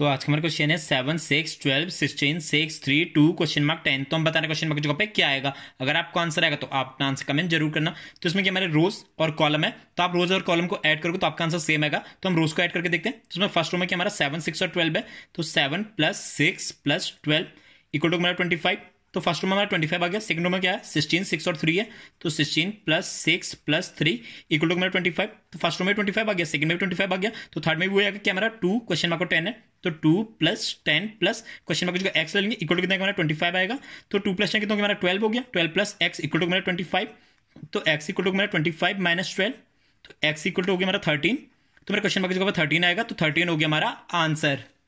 तो आज का क्वेश्चन है seven six twelve sixteen six three two question mark ten तो हम बता रहे क्वेश्चन मार्क जगह पे क्या आएगा अगर आपको आंसर आएगा तो आप अपना आंसर कमेंट जरूर करना तो इसमें क्या हमारे रोज और कॉलम है तो आप रोज और कॉलम को ऐड करोगे तो आपका आंसर सेम आएगा तो हम रोज को ऐड करके देखते हैं तो इसमें फर्स्ट रो में क्या हमारा सेवन सिक्स और ट्वेल्व है तो seven plus six plus twelve equal to हमारा ट्वेंटी फाइव तो फर्स्ट नंबर हमारा ट्वेंटी फाइव आ गया सेकंड नंबर क्या है सिक्सटीन सिक्स और थ्री है तो sixteen plus six plus three equal to मेरा ट्वेंटी फाइव तो फर्स्ट नंबर ट्वेंटी फाइव आ गया सेकंड में ट्वेंटी फाइव आ गया तो थर्ड में भी वो आएगा कैमरा टू क्वेश्चन मार्क टेन है तो two plus ten plus question mark जो एक्स लेंगे इक्वल टू कितना हमारा ट्वेंटी फाइव आएगा तो टू प्लस टेन कितना हमारा ट्वेल्व हो गया twelve plus x equal to मेरा ट्वेंटी फाइव तो एक्स इक्वल टू मेरा ट्वेंटी फाइव माइनस ट्वेल्व तो एक्स इक्वल टू हो गया मेरा थर्टीन तो मेरा क्वेश्चन मार्क जो थर्टीन आएगा तो थर्टीन हो गया हमारा तो तो तो आंसर